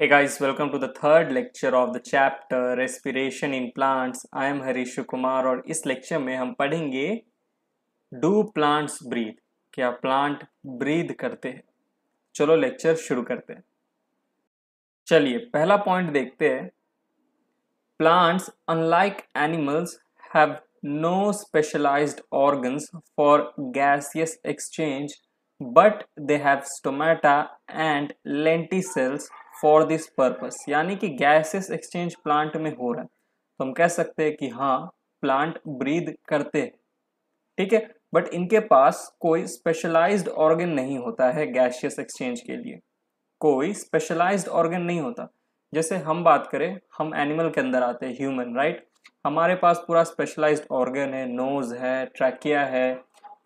Hey guys, welcome to the third lecture of the chapter Respiration in Plants. I am Harish Kumar और इस lecture में हम पढ़ेंगे Do plants breathe? क्या plant breathe करते हैं चलो लेक्चर शुरू करते हैं चलिए पहला पॉइंट देखते हैं plants unlike animals have no specialised organs for gaseous exchange but they have stomata and lenticels for this purpose यानी कि गैसेस एक्सचेंज प्लांट में हो रहा है तो हम कह सकते हैं कि हाँ प्लांट ब्रीद करते हैं ठीक है बट इनके पास कोई स्पेशलाइज्ड ऑर्गन नहीं होता है गैशियस एक्सचेंज के लिए कोई स्पेशलाइज्ड ऑर्गन नहीं होता जैसे हम बात करें हम एनिमल के अंदर आते हैं ह्यूमन राइट हमारे पास पूरा स्पेशलाइज्ड ऑर्गन है नोज़ है ट्रैकिया है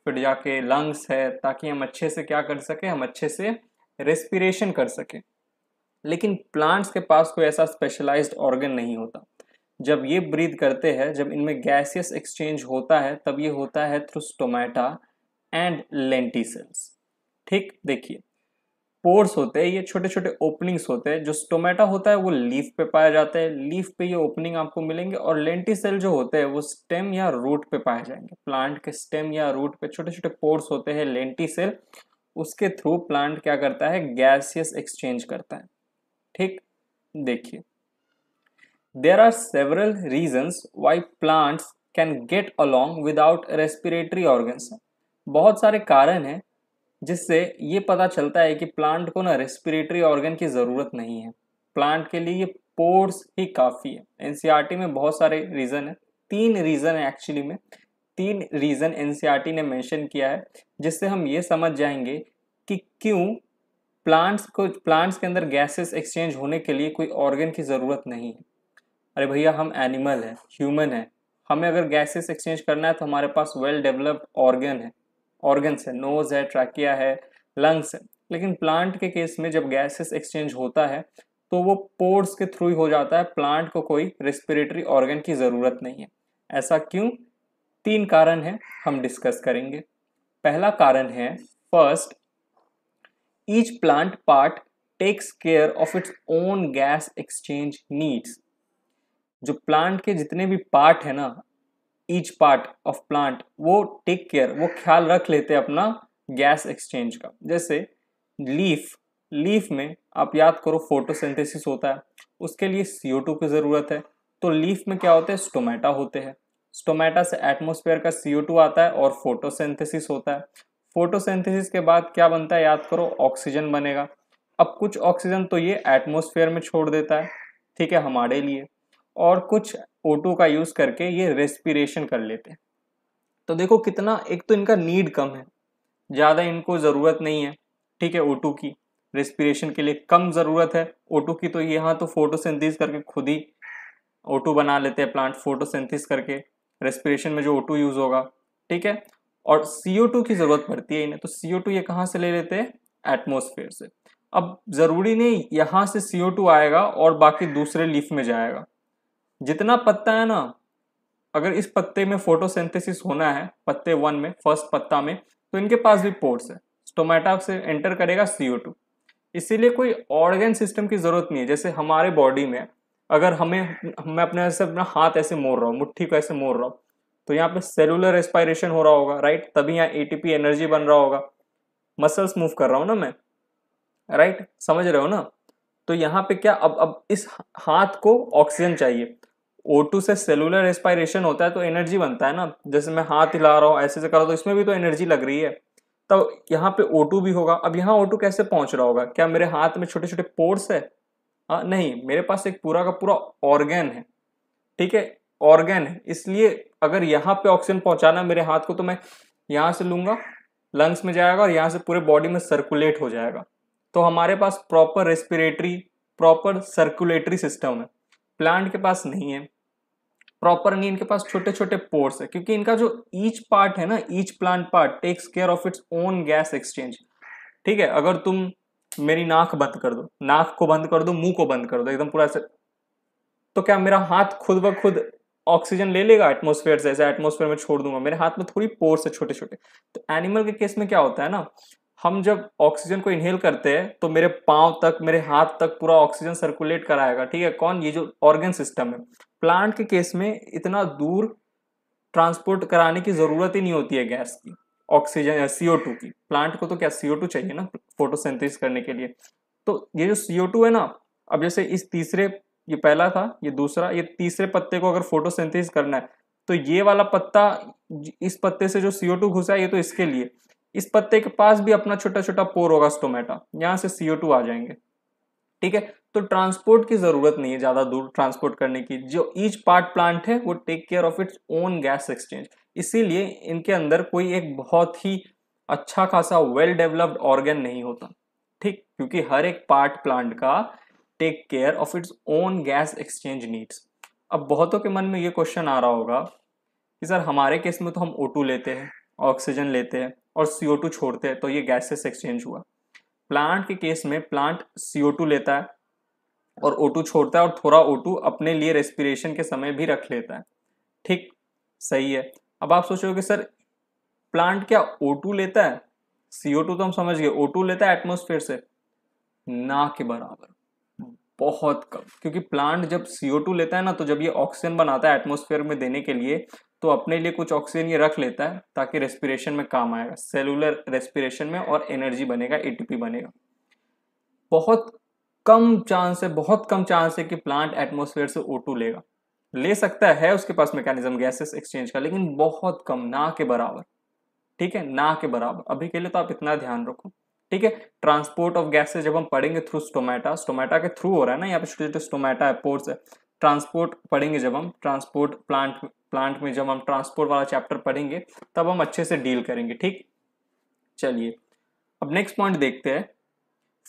फिर जाके लंग्स है ताकि हम अच्छे से क्या कर सकें हम अच्छे से रेस्पिरेशन कर सकें लेकिन प्लांट्स के पास कोई ऐसा स्पेशलाइज्ड ऑर्गन नहीं होता जब ये ब्रीद करते हैं जब इनमें गैसियस एक्सचेंज होता है तब ये होता है through stomata and lenticels ठीक देखिए पोर्स होते हैं ये छोटे छोटे ओपनिंग्स होते हैं जो स्टोमेटा होता है वो लीफ पे पाया जाता है लीफ पे ये ओपनिंग आपको मिलेंगे और लेंटी सेल जो होते हैं वो स्टेम या रूट पे पाए जाएंगे प्लांट के स्टेम या रूट पे छोटे छोटे पोर्स होते हैं लेंटी सेल उसके थ्रू प्लांट क्या करता है गैसियस एक्सचेंज करता है ठीक देखिए there are several reasons why plants can get along without respiratory organs बहुत सारे कारण हैं जिससे ये पता चलता है कि प्लांट को ना रेस्पिरेटरी ऑर्गन की ज़रूरत नहीं है प्लांट के लिए ये पोर्स ही काफ़ी है एनसीईआरटी में बहुत सारे रीज़न है तीन रीज़न है एक्चुअली में तीन रीज़न एनसीईआरटी ने मेंशन किया है जिससे हम ये समझ जाएंगे कि क्यों प्लांट्स को प्लांट्स के अंदर गैसेस एक्सचेंज होने के लिए कोई ऑर्गन की ज़रूरत नहीं है अरे भैया हम एनिमल हैं ह्यूमन है हमें अगर गैसेस एक्सचेंज करना है तो हमारे पास वेल डेवलप्ड ऑर्गन है ऑर्गन्स है नोज़ है ट्रैकिया है लंग्स है लेकिन प्लांट के केस में जब गैसेस एक्सचेंज होता है तो वो पोर्स के थ्रू ही हो जाता है प्लांट को कोई रेस्पिरेटरी ऑर्गन की ज़रूरत नहीं है ऐसा क्यों तीन कारण हैं हम डिस्कस करेंगे पहला कारण है first Each plant part takes care of its own gas exchange needs जो प्लांट के जितने भी पार्ट है ना ईच पार्ट ऑफ प्लांट वो टेक केयर वो ख्याल रख लेते हैं अपना गैस एक्सचेंज का जैसे लीफ लीफ में आप याद करो फोटोसिंथेसिस होता है उसके लिए सीओ टू की ज़रूरत है तो लीफ में क्या होते हैं स्टोमेटा होते हैं स्टोमेटा से एटमोसफेयर का सीओ टू आता है और फोटोसिंथेसिस होता है फोटोसिंथेसिस के बाद क्या बनता है याद करो ऑक्सीजन बनेगा अब कुछ ऑक्सीजन तो ये एटमोसफेयर में छोड़ देता है ठीक है हमारे लिए और कुछ ओ का यूज़ करके ये रेस्पिरेशन कर लेते हैं तो देखो कितना एक तो इनका नीड कम है ज़्यादा इनको ज़रूरत नहीं है ठीक है ओ की रेस्पिरेशन के लिए कम ज़रूरत है ओ की तो यहाँ तो फोटोसेंथिस करके खुद ही ओ बना लेते हैं प्लांट फोटोसेंथिस करके रेस्पिरेशन में जो ओ यूज़ होगा ठीक है और CO2 की ज़रूरत पड़ती है इन्हें तो CO2 ये कहाँ से ले लेते हैं एटमोसफेयर से अब ज़रूरी नहीं यहाँ से CO2 आएगा और बाकी दूसरे लीफ में जाएगा जितना पत्ता है ना अगर इस पत्ते में फोटोसिंथेसिस होना है पत्ते वन में फर्स्ट पत्ता में तो इनके पास भी पोर्ट्स है स्टोमेटा से एंटर करेगा CO2 इसीलिए कोई ऑर्गेन सिस्टम की ज़रूरत नहीं है जैसे हमारे बॉडी में अगर हमें मैं अपने से अपना हाथ ऐसे मोड़ रहा हूँ मुट्ठी को ऐसे मोड़ रहा हूँ तो यहाँ पे सेलुलर रेस्पायरेशन हो रहा होगा राइट तभी यहाँ एटीपी एनर्जी बन रहा होगा मसल्स मूव कर रहा हूँ ना मैं राइट समझ रहे हो ना तो यहाँ पे क्या अब अब इस हाथ को ऑक्सीजन चाहिए O2 से सेलुलर रेस्पायरेशन होता है तो एनर्जी बनता है ना जैसे मैं हाथ हिला रहा हूँ ऐसे से कर रहा तो इसमें भी तो एनर्जी लग रही है तो यहाँ पे O2 भी होगा अब यहाँ O2 कैसे पहुंच रहा होगा क्या मेरे हाथ में छोटे छोटे पोर्स है आ, हाँ, नहीं मेरे पास एक पूरा का पूरा ऑर्गेन है ठीक है ऑर्गेन है इसलिए अगर यहाँ पे ऑक्सीजन पहुंचाना मेरे हाथ को तो मैं यहाँ से लूंगा लंग्स में जाएगा और यहाँ से पूरे बॉडी में सर्कुलेट हो जाएगा तो हमारे पास proper respiratory proper circulatory system है प्लांट के पास नहीं है प्रॉपर नहीं इनके पास छोटे छोटे पोर्ट्स है क्योंकि इनका जो ईच पार्ट है ना each plant part takes care of its own gas exchange ठीक है अगर तुम मेरी नाक बंद कर दो नाक को बंद कर दो मुंह को बंद कर दो एकदम पूरा से तो क्या मेरा हाथ खुद ब खुद ऑक्सीजन ले लेगा एटमोसफेयर से ऐसे एटमोसफेयर में छोड़ दूंगा मेरे हाथ में थोड़ी पोर्स है छोटे छोटे तो एनिमल के केस में क्या होता है ना हम जब ऑक्सीजन को इनहेल करते हैं तो मेरे पाँव तक मेरे हाथ तक पूरा ऑक्सीजन सर्कुलेट कराएगा ठीक है कौन ये जो ऑर्गन सिस्टम है प्लांट के केस में इतना दूर ट्रांसपोर्ट कराने की ज़रूरत ही नहीं होती है गैस की ऑक्सीजन या सी की प्लांट को तो क्या सी चाहिए ना फोटोसिंथेसिस करने के लिए तो ये जो सी है ना अब जैसे इस तीसरे ये पहला था ये दूसरा ये तीसरे पत्ते को अगर फोटोसिंथेसिस करना है तो ये वाला पत्ता इस पत्ते से जो सीओ टू घुसा है ये तो इसके लिए इस पत्ते के पास भी अपना छोटा छोटा पोर होगा स्टोमेटा यहाँ से सीओ आ जाएंगे ठीक है तो ट्रांसपोर्ट की जरूरत नहीं है ज्यादा दूर ट्रांसपोर्ट करने की जो ईच पार्ट प्लांट है वो take care of its own gas exchange इसीलिए इनके अंदर कोई एक बहुत ही अच्छा खासा वेल डेवलप्ड ऑर्गेन नहीं होता ठीक क्योंकि हर एक पार्ट प्लांट का take care of its own gas exchange needs अब बहुतों के मन में ये क्वेश्चन आ रहा होगा कि सर हमारे केस में तो हम ओ लेते हैं ऑक्सीजन लेते हैं और सी छोड़ते हैं तो ये गैसेस एक्सचेंज हुआ प्लांट के केस में प्लांट सी लेता है और ओ छोड़ता है और थोड़ा ओ अपने लिए रेस्पिरेशन के समय भी रख लेता है ठीक सही है अब आप सोचोगे सर प्लांट क्या ओ लेता है सी तो हम समझ गए ओ लेता है एटमोसफेयर से ना के बराबर बहुत कम क्योंकि प्लांट जब CO2 लेता है ना तो जब ये ऑक्सीजन बनाता है एटमोसफेयर में देने के लिए तो अपने लिए कुछ ऑक्सीजन ये रख लेता है ताकि रेस्पिरेशन में काम आएगा सेलुलर रेस्पिरेशन में और एनर्जी बनेगा पी बनेगा बहुत कम चांस है बहुत कम चांस है कि प्लांट एटमोसफेयर से ओ लेगा ले सकता है उसके पास मैकेनिज्म गैसेस एक्सचेंज का लेकिन बहुत कम ना के बराबर ठीक है ना के बराबर अभी के लिए तो आप इतना ध्यान रखो ठीक है ट्रांसपोर्ट ऑफ गैसेज जब हम पढ़ेंगे थ्रू स्टोमेटा स्टोमेटा के थ्रू हो रहा है ना यहाँ पे छोटे छोटे स्टोमेटा है पोर्ट्स है ट्रांसपोर्ट पढ़ेंगे जब हम ट्रांसपोर्ट प्लांट प्लांट में जब हम ट्रांसपोर्ट वाला चैप्टर पढ़ेंगे तब हम अच्छे से डील करेंगे ठीक चलिए अब नेक्स्ट पॉइंट देखते हैं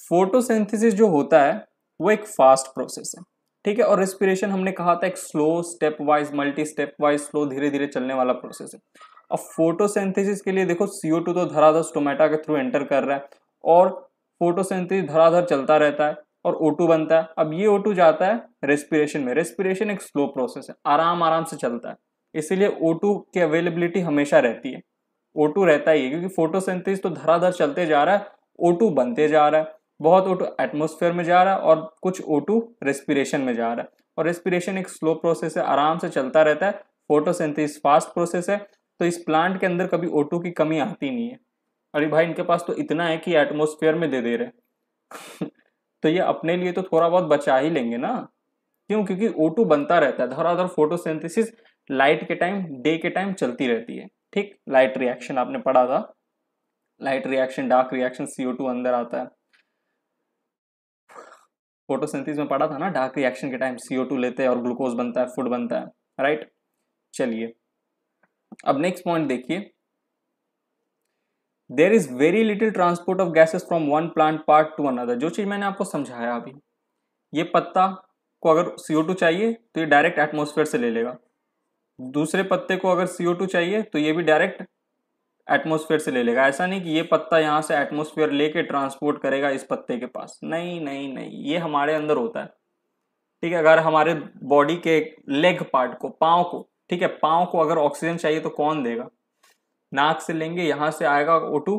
फोटोसिंथेसिस जो होता है वो एक फास्ट प्रोसेस है ठीक है और रेस्पिरेशन हमने कहा था एक slow stepwise multi stepwise slow धीरे धीरे चलने वाला प्रोसेस है अब फोटोसिंथेसिस के लिए देखो सीओ टू तो धरा था स्टोमेटा के थ्रू एंटर कर रहा है और फोटोसेंथेसिस धराधर चलता रहता है और O2 बनता है अब ये O2 जाता है रेस्पिरेशन में रेस्पिरेशन एक स्लो प्रोसेस है आराम आराम से चलता है इसीलिए O2 की अवेलेबिलिटी हमेशा रहती है O2 रहता ही है क्योंकि फोटोसेंथेसिस तो धराधर चलते जा रहा है O2 बनते जा रहा है बहुत O2 एटमोसफेयर में जा रहा है और कुछ O2 रेस्पिरेशन में जा रहा है और रेस्पिरेशन एक स्लो प्रोसेस है आराम से चलता रहता है फोटोसेंथेसिस फास्ट प्रोसेस है तो इस प्लांट के अंदर कभी O2 की कमी आती नहीं है अरे भाई इनके पास तो इतना है कि एटमोस्फेयर में दे दे रहे तो ये अपने लिए तो थोड़ा बहुत बचा ही लेंगे ना क्यों क्योंकि ओ बनता रहता है धराधर फोटोसिंथेसिस लाइट के टाइम डे के टाइम चलती रहती है ठीक लाइट रिएक्शन आपने पढ़ा था light reaction dark reaction CO two अंदर आता है फोटोसिंथेसिस में पढ़ा था ना डार्क रिएक्शन के टाइम सीओ टू लेते हैं और ग्लूकोज बनता है फूड बनता है राइट चलिए अब नेक्स्ट पॉइंट देखिए there is very little transport of gases from one plant part to another जो चीज़ मैंने आपको समझाया अभी ये पत्ता को अगर CO2 चाहिए तो ये डायरेक्ट एटमोसफेयर से ले लेगा दूसरे पत्ते को अगर CO2 चाहिए तो ये भी डायरेक्ट एटमोसफेयर से ले लेगा ऐसा नहीं कि ये पत्ता यहाँ से एटमोसफेयर लेके ट्रांसपोर्ट करेगा इस पत्ते के पास नहीं नहीं नहीं ये हमारे अंदर होता है ठीक है अगर हमारे बॉडी के लेग पार्ट को पाँव को ठीक है पाँव को अगर ऑक्सीजन चाहिए तो कौन देगा नाक से लेंगे यहाँ से आएगा ओ टू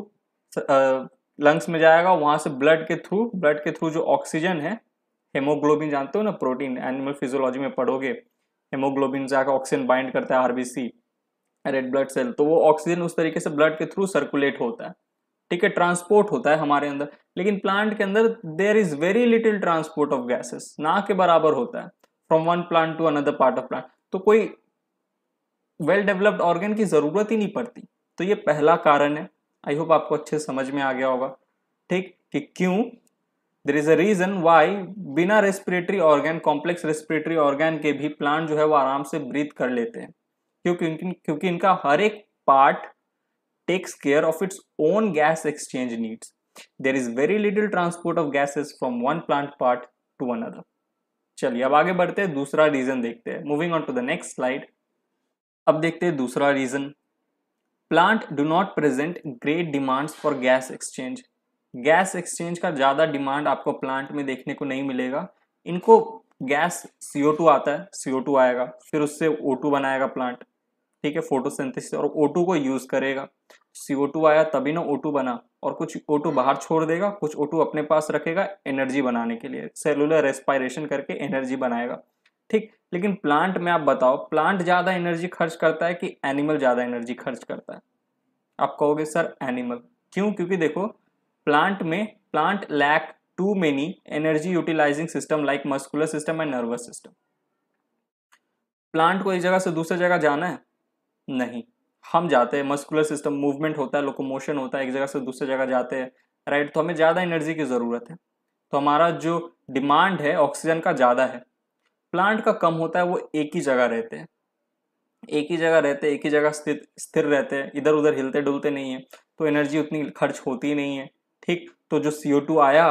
लंग्स में जाएगा वहाँ से ब्लड के थ्रू ब्लड के थ्रू जो ऑक्सीजन है हेमोग्लोबिन जानते हो ना प्रोटीन एनिमल फिजियोलॉजी में पढ़ोगे हेमोग्लोबिन जाकर ऑक्सीजन बाइंड करता है आरबीसी रेड ब्लड सेल तो वो ऑक्सीजन उस तरीके से ब्लड के थ्रू सर्कुलेट होता है ठीक है ट्रांसपोर्ट होता है हमारे अंदर लेकिन प्लांट के अंदर there is very little transport of gases ना के बराबर होता है from one plant to another part of plant तो कोई वेल डेवलप्ड ऑर्गन की जरूरत ही नहीं पड़ती तो ये पहला कारण है आई होप आपको अच्छे समझ में आ गया होगा ठीक कि क्यों there is a reason why बिना respiratory organ complex respiratory organ के भी प्लांट जो है वो आराम से ब्रीथ कर लेते हैं क्योंकि क्योंकि इनका हर एक part takes care of its own gas exchange needs there is very little transport of gases from one plant part to another चलिए अब आगे बढ़ते हैं दूसरा रीजन देखते हैं moving on to the next slide अब देखते हैं दूसरा reason plant do not present great demands for gas exchange gas exchange का ज़्यादा डिमांड आपको प्लांट में देखने को नहीं मिलेगा इनको गैस CO2 आता है CO2 आएगा फिर उससे O2 बनाएगा प्लांट ठीक है फोटोसिंथेसिस और O2 को यूज करेगा CO2 आया तभी ना O2 बना और कुछ O2 बाहर छोड़ देगा कुछ O2 अपने पास रखेगा एनर्जी बनाने के लिए सेलुलर रेस्पायरेशन करके एनर्जी बनाएगा ठीक लेकिन प्लांट में आप बताओ प्लांट ज़्यादा एनर्जी खर्च करता है कि एनिमल ज़्यादा एनर्जी खर्च करता है आप कहोगे सर एनिमल क्यों क्योंकि देखो प्लांट में plant lack too many energy utilising system like muscular system and nervous system plant को एक जगह से दूसरी जगह जाना है नहीं हम जाते हैं मस्कुलर सिस्टम मूवमेंट होता है लोकोमोशन होता है एक जगह से दूसरी जगह जाते हैं राइट तो हमें ज़्यादा एनर्जी की ज़रूरत है तो हमारा जो डिमांड है ऑक्सीजन का ज़्यादा है प्लांट का कम होता है वो एक ही जगह रहते हैं एक ही जगह रहते एक ही जगह स्थित स्थिर रहते हैं इधर उधर हिलते डुलते नहीं है तो एनर्जी उतनी खर्च होती नहीं है ठीक तो जो सी आया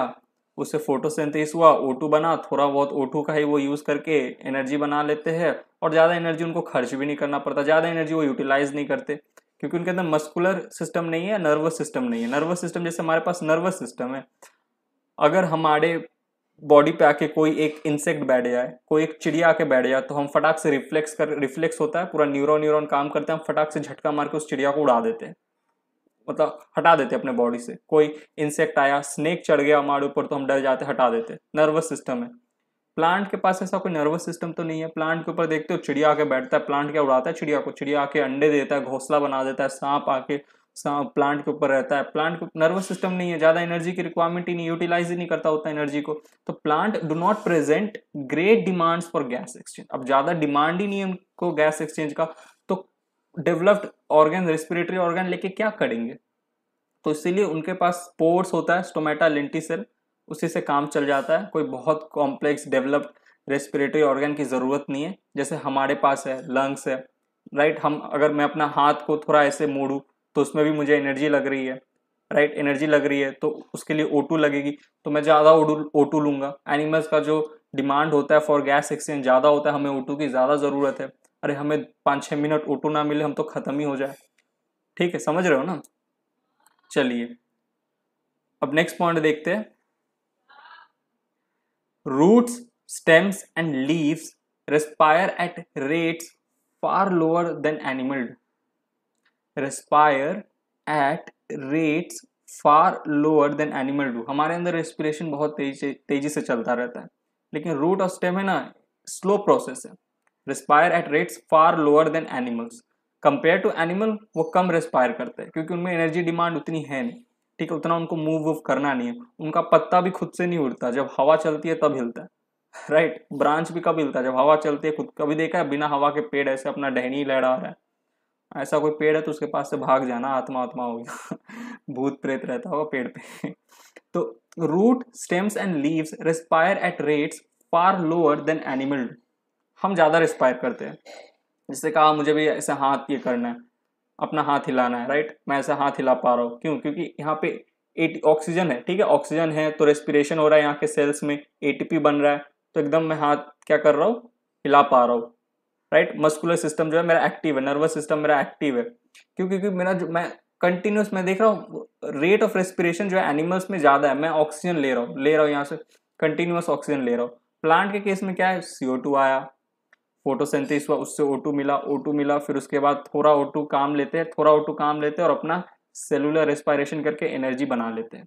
उससे फोटोसिंथेसिस हुआ ओ बना थोड़ा बहुत ओ का ही वो यूज़ करके एनर्जी बना लेते हैं और ज़्यादा एनर्जी उनको खर्च भी नहीं करना पड़ता ज़्यादा एनर्जी वो यूटिलाइज नहीं करते क्योंकि उनके अंदर मस्कुलर सिस्टम नहीं है नर्वस सिस्टम नहीं है नर्वस सिस्टम जैसे हमारे पास नर्वस सिस्टम है अगर हमारे बॉडी पे आके कोई एक इंसेक्ट बैठ जाए कोई एक चिड़िया आके बैठ जाए तो हम फटाक से रिफ्लेक्स कर रिफ्लेक्स होता है पूरा न्यूरो न्यूरोन काम करते हैं हम फटाक से झटका मार के उस चिड़िया को उड़ा देते हैं मतलब हटा देते अपने बॉडी से कोई इंसेक्ट आया स्नेक चढ़ गया हमारे ऊपर तो हम डर जाते हटा देते नर्वस सिस्टम है प्लांट के पास ऐसा कोई नर्वस सिस्टम तो नहीं है प्लांट के ऊपर देखते हो चिड़िया आके बैठता है प्लांट क्या उड़ाता है चिड़िया को चिड़िया आके अंडे देता है घोंसला बना देता है सांप आके प्लांट के ऊपर रहता है प्लांट नर्वस सिस्टम नहीं है ज़्यादा एनर्जी की रिक्वायरमेंट ही नहीं यूटिलाइज ही नहीं करता होता एनर्जी को तो plant do not present great demands for gas exchange अब ज़्यादा डिमांड ही नहीं है उनको गैस एक्सचेंज का तो डेवलप्ड ऑर्गन रेस्पिरेटरी ऑर्गन लेके क्या करेंगे तो इसीलिए उनके पास स्पोर्ट्स होता है स्टोमेटा सेल उसी से काम चल जाता है कोई बहुत कॉम्प्लेक्स डेवलप्ड रेस्पिरेटरी ऑर्गन की ज़रूरत नहीं है जैसे हमारे पास है लंग्स है राइट हम अगर मैं अपना हाथ को थोड़ा ऐसे मोड़ू तो उसमें भी मुझे एनर्जी लग रही है राइट right, एनर्जी लग रही है तो उसके लिए ओ लगेगी तो मैं ज़्यादा ओ टू लूंगा एनिमल्स का जो डिमांड होता है फॉर गैस एक्सचेंज ज़्यादा होता है हमें ओ की ज़्यादा ज़रूरत है अरे हमें पाँच छः मिनट ओ ना मिले हम तो ख़त्म ही हो जाए ठीक है समझ रहे हो ना चलिए अब नेक्स्ट पॉइंट देखते हैं roots stems and leaves respire at rates far lower than animals respire at rates far lower than animal do हमारे अंदर रेस्पिरेशन बहुत तेजी तेजी से चलता रहता है लेकिन रूट और स्टेम है ना स्लो प्रोसेस है respire at rates far lower than animals compare to animal वो कम रेस्पायर करते हैं क्योंकि उनमें एनर्जी डिमांड उतनी है नहीं ठीक है उतना उनको मूव वूव करना नहीं है उनका पत्ता भी खुद से नहीं उड़ता जब हवा चलती है तब हिलता है राइट right? ब्रांच भी कब हिलता है जब हवा चलती है खुद कभी देखा है बिना हवा के पेड़ ऐसे अपना डहनी लहरा रहा है ऐसा कोई पेड़ है तो उसके पास से भाग जाना आत्मा आत्मा होगी भूत प्रेत रहता होगा पेड़ पे तो root stems and leaves respire at rates far lower than animal हम ज़्यादा रेस्पायर करते हैं जिससे कहा मुझे भी ऐसे हाथ ये करना है अपना हाथ हिलाना है राइट मैं ऐसे हाथ हिला पा रहा हूँ क्यों क्योंकि यहाँ पे ऑक्सीजन है ठीक है ऑक्सीजन है तो रेस्पिरेशन हो रहा है यहाँ के सेल्स में एटीपी बन रहा है तो एकदम मैं हाथ क्या कर रहा हूँ हिला पा रहा हूँ राइट मस्कुलर सिस्टम जो है मेरा एक्टिव है नर्वस सिस्टम मेरा एक्टिव है क्योंकि क्योंकि मेरा जो मैं कंटिन्यूस मैं देख रहा हूँ रेट ऑफ रेस्पिरेशन जो है एनिमल्स में ज़्यादा है मैं ऑक्सीजन ले रहा हूँ ले रहा हूँ यहाँ से कंटिन्यूस ऑक्सीजन ले रहा हूँ प्लांट के केस में क्या है सी आया फोटोसेंथिस हुआ उससे ओ मिला ओ मिला फिर उसके बाद थोड़ा ओ काम लेते हैं थोड़ा ओ काम लेते हैं और अपना सेलुलर रेस्पायरेशन करके एनर्जी बना लेते हैं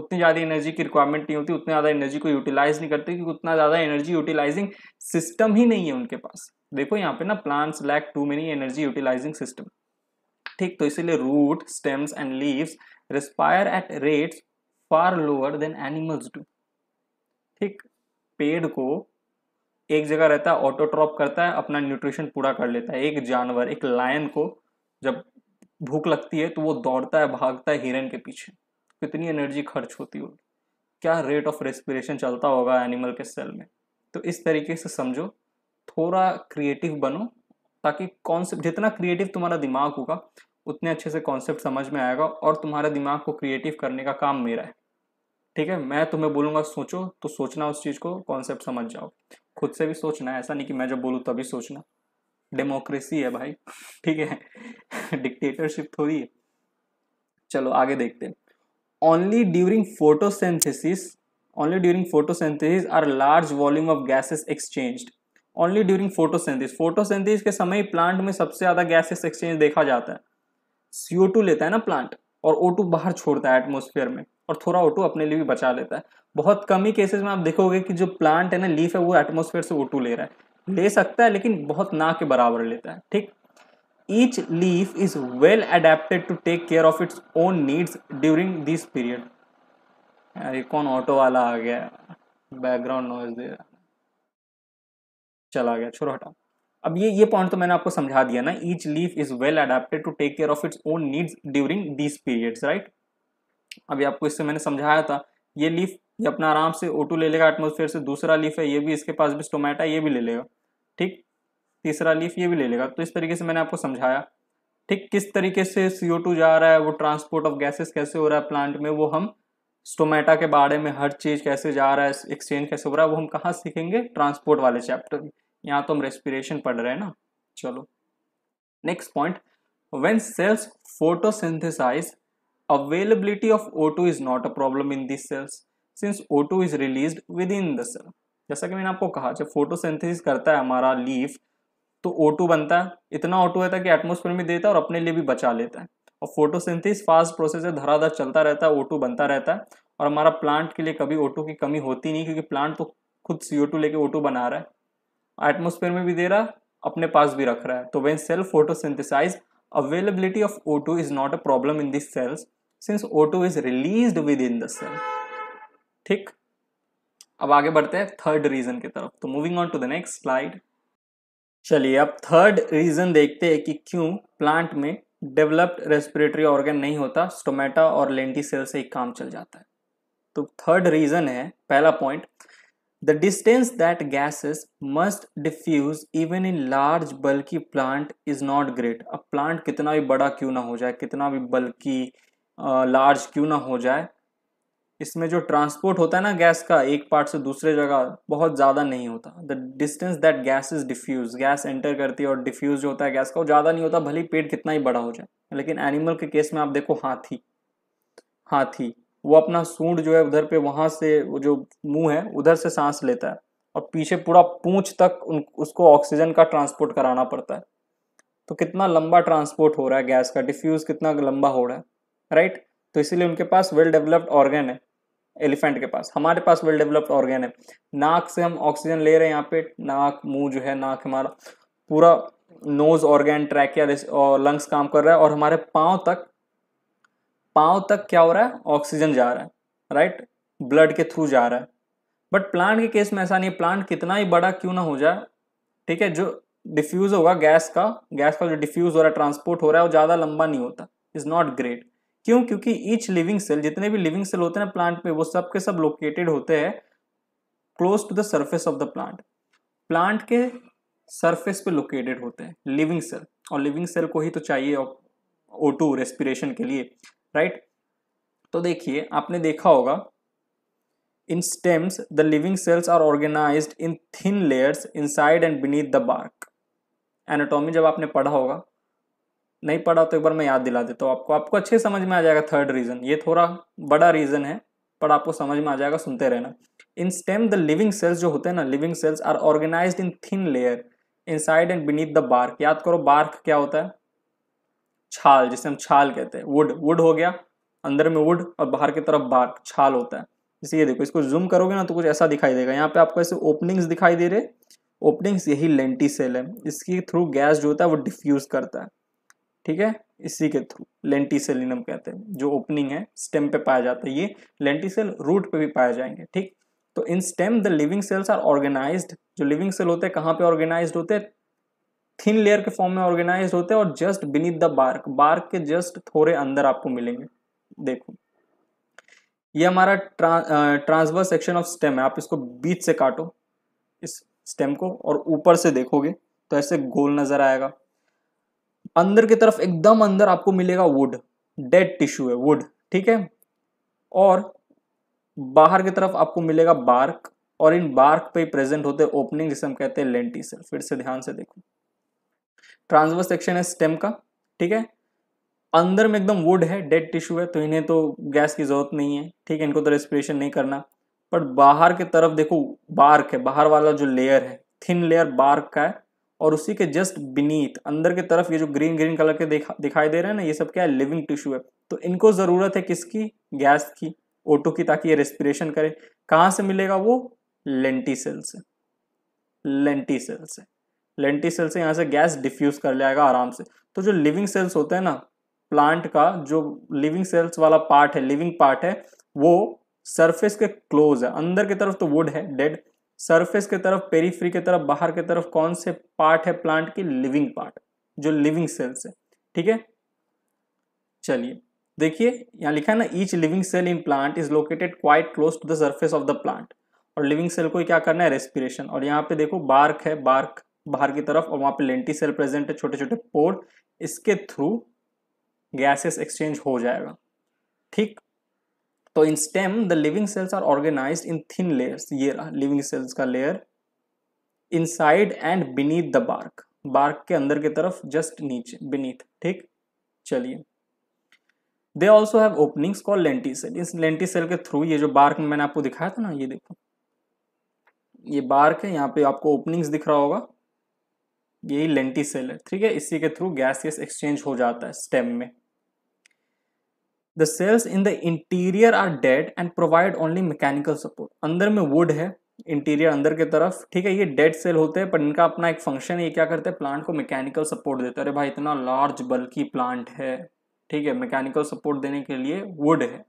उतनी ज़्यादा एनर्जी की रिक्वायरमेंट नहीं होती उतनी ज़्यादा एनर्जी को यूटिलाइज नहीं करते क्योंकि उतना ज़्यादा एनर्जी यूटिलाइजिंग सिस्टम ही नहीं है उनके पास देखो यहाँ पे ना plants lack too many energy utilising system ठीक तो इसीलिए root stems and leaves respire at rates far lower than animals do ठीक पेड़ को एक जगह रहता है ऑटोट्रॉप करता है अपना न्यूट्रिशन पूरा कर लेता है एक जानवर एक लायन को जब भूख लगती है तो वो दौड़ता है भागता है हिरन के पीछे कितनी एनर्जी खर्च होती होगी क्या रेट ऑफ रेस्पिरेशन चलता होगा एनिमल के सेल में तो इस तरीके से समझो थोड़ा क्रिएटिव बनो ताकि कॉन्सेप्ट जितना क्रिएटिव तुम्हारा दिमाग होगा उतने अच्छे से कॉन्सेप्ट समझ में आएगा और तुम्हारे दिमाग को क्रिएटिव करने का काम मेरा है ठीक है मैं तुम्हें बोलूँगा सोचो तो सोचना उस चीज़ को कॉन्सेप्ट समझ जाओ खुद से भी सोचना है ऐसा नहीं कि मैं जब बोलूँ तभी सोचना डेमोक्रेसी है भाई ठीक है डिक्टेटरशिप थोड़ी है चलो आगे देखते हैं only during photosynthesis only during photosynthesis are large volume of gases exchanged only during photosynthesis photosynthesis के समय प्लांट में सबसे ज़्यादा गैसेस एक्सचेंज देखा जाता है सीओ लेता है ना प्लांट और ओ बाहर छोड़ता है एटमोसफेयर में और थोड़ा ओ अपने लिए भी बचा लेता है बहुत कम ही केसेस में आप देखोगे कि जो प्लांट है ना लीफ है वो एटमोसफेयर से ओ ले रहा है ले सकता है लेकिन बहुत ना के बराबर लेता है ठीक each leaf is well adapted to take care of its own needs during this period अरे कौन ऑटो वाला आ गया बैकग्राउंड नॉइज दे रहा चला गया छोड़ो हटा अब ये ये पॉइंट तो मैंने आपको समझा दिया ना each leaf is well adapted to take care of its own needs during these periods right अभी आपको इससे मैंने समझाया था ये लीफ ये अपना आराम से ओ ले लेगा एटमोसफेयर से दूसरा लीफ है ये भी इसके पास भी स्टोमेटा ये भी ले लेगा ठीक तीसरा लीफ ये भी ले लेगा तो इस तरीके से मैंने आपको समझाया ठीक किस तरीके से CO2 जा रहा है वो ट्रांसपोर्ट ऑफ गैसेस कैसे हो रहा है प्लांट में वो हम स्टोमेटा के बारे में हर चीज़ कैसे जा रहा है एक्सचेंज कैसे हो रहा है वो हम कहाँ सीखेंगे ट्रांसपोर्ट वाले चैप्टर में यहाँ तो हम रेस्पिरेशन पढ़ रहे हैं ना चलो next point when cells photosynthesise of of is not a problem in this cells since since is release within the cell जैसा कि मैंने आपको कहा जब फोटो करता है हमारा लीफ तो O2 बनता है इतना O2 होता है कि एटमोसफेयर में देता है और अपने लिए भी बचा लेता है और फोटोसिंथेसिस फास्ट प्रोसेस है धराधर चलता रहता है ओ बनता रहता है और हमारा प्लांट के लिए कभी ओ की कमी होती नहीं क्योंकि प्लांट तो खुद सी लेके ओ बना रहा है एटमोसफेयर में भी दे रहा है अपने पास भी रख रहा है तो when cell photosynthesise of O two is not a problem in this cells since O two is release within the cell ठीक अब आगे बढ़ते हैं थर्ड रीजन की तरफ तो moving on to the next slide चलिए अब थर्ड रीजन देखते हैं कि क्यों प्लांट में डेवलप्ड रेस्पिरेटरी ऑर्गन नहीं होता स्टोमेटा और लेंटी सेल से एक काम चल जाता है तो थर्ड रीजन है पहला point the distance that gases must diffuse even in large bulky plant is not great अब प्लांट कितना भी बड़ा क्यों ना हो जाए कितना भी बल्कि लार्ज क्यों ना हो जाए इसमें जो ट्रांसपोर्ट होता है ना गैस का एक पार्ट से दूसरे जगह बहुत ज़्यादा नहीं होता the distance that gas is diffuse gas enter करती है और डिफ्यूज जो होता है गैस का वो ज़्यादा नहीं होता भले पेट कितना ही बड़ा हो जाए लेकिन एनिमल के केस में आप देखो हाथी हाथी वो अपना सूंड जो है उधर पे वहाँ से वो जो मुंह है उधर से सांस लेता है और पीछे पूरा पूंछ तक उन उसको ऑक्सीजन का ट्रांसपोर्ट कराना पड़ता है तो कितना लंबा ट्रांसपोर्ट हो रहा है गैस का डिफ्यूज़ कितना लंबा हो रहा है राइट तो इसीलिए उनके पास वेल डेवलप्ड ऑर्गन है एलिफेंट के पास हमारे पास वेल डेवलप्ड ऑर्गेन है नाक से हम ऑक्सीजन ले रहे हैं यहाँ पे नाक मुंह जो है नाक हमारा पूरा नोज ऑर्गेन ट्रैकिया और लंग्स काम कर रहा है और हमारे पाँव तक पाँव तक क्या हो रहा है ऑक्सीजन जा रहा है राइट ब्लड के थ्रू जा रहा है बट प्लांट के केस में ऐसा नहीं है प्लांट कितना ही बड़ा क्यों ना हो जाए ठीक है जो डिफ्यूज होगा गैस का गैस का जो डिफ्यूज हो रहा है ट्रांसपोर्ट हो रहा है वो ज़्यादा लंबा नहीं होता इज़ नॉट ग्रेट क्यों क्योंकि ईच लिविंग सेल जितने भी लिविंग सेल होते हैं ना प्लांट में वो सब के सब लोकेटेड होते हैं close to the surface of the plant plant के सरफेस पे लोकेटेड होते हैं लिविंग सेल और लिविंग सेल को ही तो चाहिए ओ टू रेस्पिरेशन के लिए राइट तो देखिए आपने देखा होगा in stems the living cells are organised in thin layers inside and beneath the bark anatomy जब आपने पढ़ा होगा नहीं पढ़ा तो एक बार मैं याद दिला देता हूँ आपको आपको अच्छे समझ में आ जाएगा थर्ड रीज़न ये थोड़ा बड़ा रीज़न है पर आपको समझ में आ जाएगा सुनते रहना in stem the living cells जो होते हैं ना living cells are organise in thin layer inside and beneath the bark याद करो बार्क क्या होता है छाल जिसे हम छाल कहते हैं वुड वुड हो गया अंदर में वुड और बाहर की तरफ बार्क छाल होता है जैसे ये देखो इसको जूम करोगे ना तो कुछ ऐसा दिखाई देगा यहाँ पे आपको ऐसे ओपनिंग्स दिखाई दे रहे ओपनिंग्स यही लेंटी सेल है इसके थ्रू गैस जो होता है वो डिफ्यूज करता है ठीक है इसी के थ्रू लेंटीसेलिनम कहते हैं जो ओपनिंग है स्टेम पे पाया जाता है ये लेंटीसेल रूट पे भी पाए जाएंगे ठीक तो in stem the living cells are organise जो लिविंग सेल होते हैं कहाँ पे ऑर्गेनाइज होते हैं थिन लेयर के फॉर्म में ऑर्गेनाइज होते हैं और just beneath the bark bark के जस्ट थोड़े अंदर आपको मिलेंगे देखो ये हमारा ट्रा, ट्रांसवर्स सेक्शन ऑफ स्टेम है आप इसको बीच से काटो इस स्टेम को और ऊपर से देखोगे तो ऐसे गोल नजर आएगा अंदर की तरफ एकदम अंदर आपको मिलेगा वुड डेड टिश्यू है वुड ठीक है और बाहर की तरफ आपको मिलेगा बार्क और इन बार्क पे प्रेजेंट होते ओपनिंग जिसे हम कहते हैं लेंटी सेल फिर से ध्यान से देखो ट्रांसवर्स सेक्शन है स्टेम का ठीक है अंदर में एकदम वुड है डेड टिश्यू है तो इन्हें तो गैस की जरूरत नहीं है ठीक है इनको तो रेस्पिरेशन नहीं करना बट बाहर की तरफ देखो बार्क है बाहर वाला जो लेयर है थिन लेयर बार्क का है और उसी के जस्ट बीनीत अंदर की तरफ ये जो ग्रीन ग्रीन कलर के दिखा दिखाई दे रहे हैं ना ये सब क्या है लिविंग टिश्यू है तो इनको ज़रूरत है किसकी गैस की ओटो की ताकि ये रेस्पिरेशन करे कहाँ से मिलेगा वो लेंटी सेल से लेंटी सेल से लेंटी सेल से यहाँ से गैस डिफ्यूज कर जाएगा आराम से तो जो लिविंग सेल्स होते हैं ना प्लांट का जो लिविंग सेल्स वाला पार्ट है लिविंग पार्ट है वो सरफेस के क्लोज है अंदर की तरफ तो वुड है डेड सरफेस के तरफ पेरीफ्री के तरफ बाहर के तरफ कौन से पार्ट है प्लांट की लिविंग पार्ट जो लिविंग सेल्स है ठीक है चलिए देखिए यहाँ लिखा है ना each living cell in plant is located quite close to the surface of the plant और लिविंग सेल को क्या करना है रेस्पिरेशन और यहाँ पे देखो बार्क है बार्क बाहर की तरफ और वहां पे लेंटी सेल प्रेजेंट है छोटे छोटे पोर इसके थ्रू गैसेस एक्सचेंज हो जाएगा ठीक तो in stem the living cells are organise in thin layers ये रहा लिविंग सेल्स का layer side and beneath the bark bark के अंदर की तरफ जस्ट नीचे बीनीथ ठीक चलिए they also have openings call lenticel इस लेंटी सेल के थ्रू ये जो बार्क में मैंने आपको दिखाया था ना ये देखो ये बार्क है यहाँ पे आपको ओपनिंग्स दिख रहा होगा यही लेंटी सेल है ठीक है इसी के थ्रू गैस एक्सचेंज हो जाता है स्टेम में the cells in the interior are dead and provide only mechanical support अंदर में वुड है इंटीरियर अंदर की तरफ ठीक है ये डेड सेल होते हैं पर इनका अपना एक फंक्शन है ये क्या करते हैं प्लांट को मैकेनिकल सपोर्ट देते हैं अरे भाई इतना लार्ज बल्कि प्लांट है ठीक है मैकेनिकल सपोर्ट देने के लिए वुड है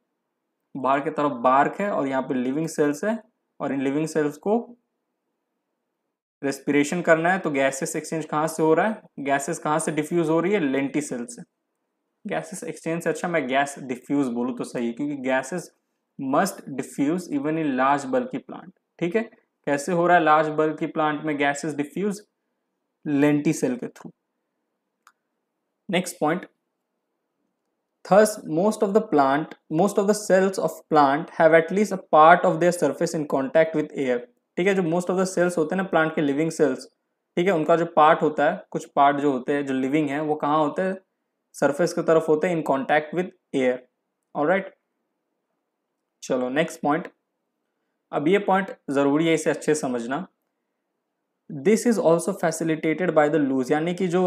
बाहर की तरफ बार्क है और यहाँ पे लिविंग सेल्स है और इन लिविंग सेल्स को रेस्पिरेशन करना है तो गैसेस एक्सचेंज कहाँ से हो रहा है गैसेस कहाँ से डिफ्यूज हो रही है लेंटी सेल्स से गैसेस एक्सचेंज से अच्छा मैं गैस डिफ्यूज बोलूँ तो सही है क्योंकि gases must diffuse even in large bulky plant ठीक है कैसे हो रहा है लार्ज बल्ब की प्लांट में गैसेस डिफ्यूज लेंटी सेल के through next point third most of the plant most of the cells of plant have at least a part of their surface in contact with air ठीक है जो most of the sales होते हैं ना plant के living cells ठीक है उनका जो पार्ट होता है कुछ पार्ट जो होते हैं जो लिविंग है वो कहाँ होते हैं सरफेस की तरफ होते हैं in contact with air right चलो नेक्स्ट पॉइंट अब ये पॉइंट ज़रूरी है इसे अच्छे समझना this is also facilitated by the loose यानी कि जो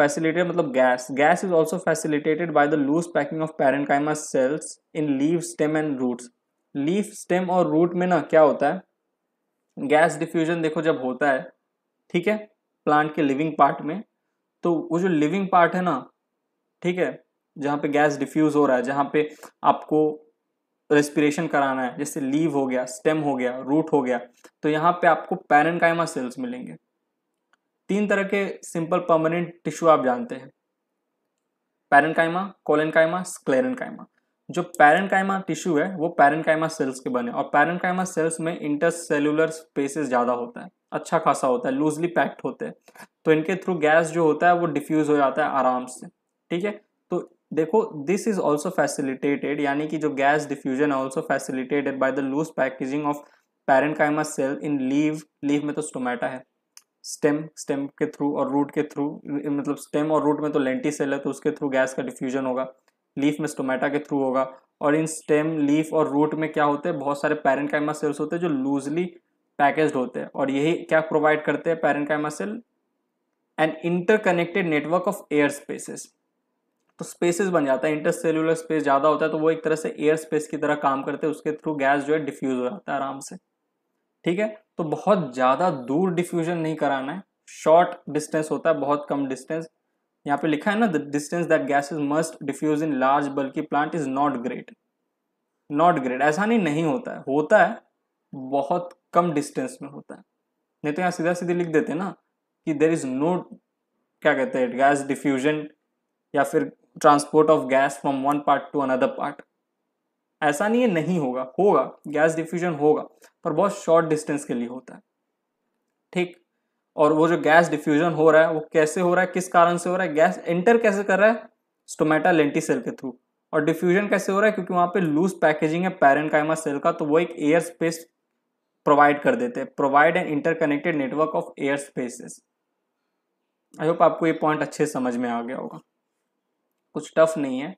फैसिलिटेड मतलब gas gas is also facilitated by the loose packing of parenchyma cells in leave stem and roots leave stem और रूट में ना क्या होता है गैस डिफ्यूजन देखो जब होता है ठीक है प्लांट के लिविंग पार्ट में तो वो जो लिविंग पार्ट है ना ठीक है जहाँ पे गैस डिफ्यूज़ हो रहा है जहाँ पे आपको रेस्पिरेशन कराना है जैसे लीव हो गया स्टेम हो गया रूट हो गया तो यहाँ पे आपको पैरेनकाइमा सेल्स मिलेंगे तीन तरह के सिंपल परमानेंट टिश्यू आप जानते हैं पैरेनकाइमा कोलनकाइमा स्क्लेरनकाइमा जो कायमा टिश्यू है वो पैरेनकाइमा सेल्स के बने और पैरनकाइमा सेल्स में इंटरसेलुलर स्पेसेस ज़्यादा होता है अच्छा खासा होता है लूजली पैक्ड होते हैं तो इनके थ्रू गैस जो होता है वो डिफ्यूज़ हो जाता है आराम से ठीक है तो देखो दिस इज ऑल्सो फैसिलिटेटेड यानी कि जो गैस डिफ्यूजन है also facilitated by the loose packaging of parenchyma cell in leave leave में तो स्टोमेटा है स्टेम स्टेम के थ्रू और रूट के थ्रू मतलब स्टेम और रूट में तो लेंटी सेल है तो उसके थ्रू गैस का डिफ्यूजन होगा लीफ में स्टोमेटा के थ्रू होगा और इन स्टेम लीफ और रूट में क्या होते हैं बहुत सारे पैरेंकाइमा सेल्स होते हैं जो लूजली पैकेज होते हैं और यही क्या प्रोवाइड करते हैं parenchyma cell and interconnected network of air spaces तो स्पेसेस बन जाता है इंटरसेल्युलर स्पेस ज़्यादा होता है तो वो एक तरह से एयर स्पेस की तरह काम करते हैं उसके थ्रू गैस जो है डिफ्यूज़ हो जाता है आराम से ठीक है तो बहुत ज़्यादा दूर डिफ्यूजन नहीं कराना है शॉर्ट डिस्टेंस होता है बहुत कम डिस्टेंस यहाँ पे लिखा है ना the distance that gas is must diffuse in large bulky plant is not great not great ऐसा नहीं नहीं होता है होता है बहुत कम डिस्टेंस में होता है नहीं तो यहाँ सीधा सीधे लिख देते ना कि देर इज नो क्या कहते हैं गैस डिफ्यूजन या फिर transport of gas from one part to another part ऐसा नहीं है नहीं होगा होगा गैस डिफ्यूजन होगा पर बहुत शॉर्ट डिस्टेंस के लिए होता है ठीक और वो जो गैस डिफ्यूजन हो रहा है वो कैसे हो रहा है किस कारण से हो रहा है गैस एंटर कैसे कर रहा है स्टोमेटा लेंटी सेल के थ्रू और डिफ्यूजन कैसे हो रहा है क्योंकि वहाँ पे लूज पैकेजिंग है पैरन कायमा सेल का तो वो एक एयर स्पेस प्रोवाइड कर देते हैं provide an interconnected network of air spaces I hope आपको ये पॉइंट अच्छे समझ में आ गया होगा कुछ टफ नहीं है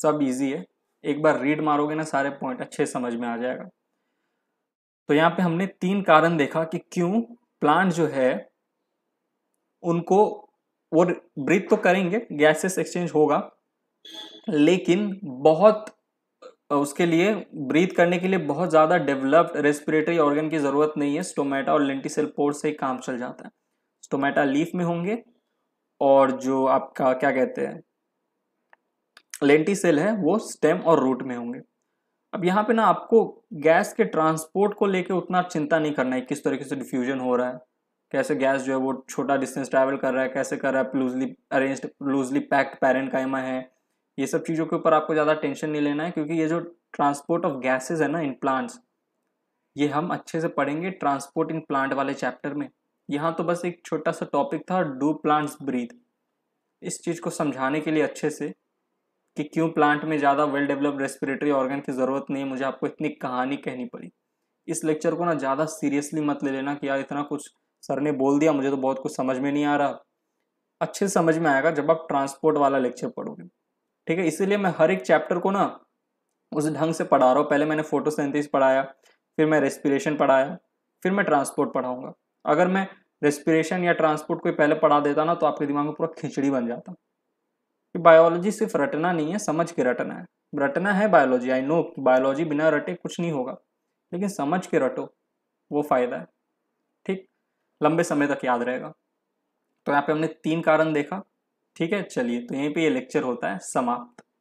सब इजी है एक बार रीड मारोगे ना सारे पॉइंट अच्छे समझ में आ जाएगा तो यहाँ पे हमने तीन कारण देखा कि क्यों प्लांट जो है उनको वो ब्रीथ तो करेंगे गैसेस एक्सचेंज होगा लेकिन बहुत उसके लिए ब्रीथ करने के लिए बहुत ज़्यादा डेवलप्ड रेस्पिरेटरी ऑर्गन की ज़रूरत नहीं है स्टोमेटा और लेंटिसल पोर्ट से ही काम चल जाता है स्टोमेटा लीफ में होंगे और जो आपका क्या कहते हैं लेंटी सेल है वो स्टेम और रूट में होंगे अब यहाँ पे ना आपको गैस के ट्रांसपोर्ट को लेके उतना चिंता नहीं करना है किस तरीके से डिफ्यूजन हो रहा है कैसे गैस जो है वो छोटा डिस्टेंस ट्रैवल कर रहा है कैसे कर रहा है loosely arrange loosely packed parenchyma है ये सब चीज़ों के ऊपर आपको ज़्यादा टेंशन नहीं लेना है क्योंकि ये जो ट्रांसपोर्ट ऑफ गैसेज है ना इन प्लांट्स ये हम अच्छे से पढ़ेंगे ट्रांसपोर्ट इन प्लांट वाले चैप्टर में यहाँ तो बस एक छोटा सा टॉपिक था डू प्लांट्स ब्रीथ इस चीज़ को समझाने के लिए अच्छे से कि क्यों प्लांट में ज़्यादा वेल डेवलप्ड रेस्पिरेटरी ऑर्गन की ज़रूरत नहीं है मुझे आपको इतनी कहानी कहनी पड़ी इस लेक्चर को ना ज़्यादा सीरियसली मत ले लेना कि यार इतना कुछ सर ने बोल दिया मुझे तो बहुत कुछ समझ में नहीं आ रहा अच्छे से समझ में आएगा जब आप ट्रांसपोर्ट वाला लेक्चर पढ़ोगे ठीक है इसीलिए मैं हर एक चैप्टर को ना उस ढंग से पढ़ा रहा हूँ पहले मैंने फोटोसेंथिस पढ़ाया फिर मैं रेस्पिरेशन पढ़ाया फिर मैं ट्रांसपोर्ट पढ़ाऊँगा अगर मैं रेस्पिरेशन या ट्रांसपोर्ट कोई पहले पढ़ा देता ना तो आपके दिमाग में पूरा खिचड़ी बन जाता कि बायोलॉजी सिर्फ रटना नहीं है समझ के रटना है रटना है बायोलॉजी आई नो कि बायोलॉजी बिना रटे कुछ नहीं होगा लेकिन समझ के रटो वो फ़ायदा है ठीक लंबे समय तक याद रहेगा तो यहाँ पे हमने तीन कारण देखा ठीक है चलिए तो यहीं पे ये लेक्चर होता है समाप्त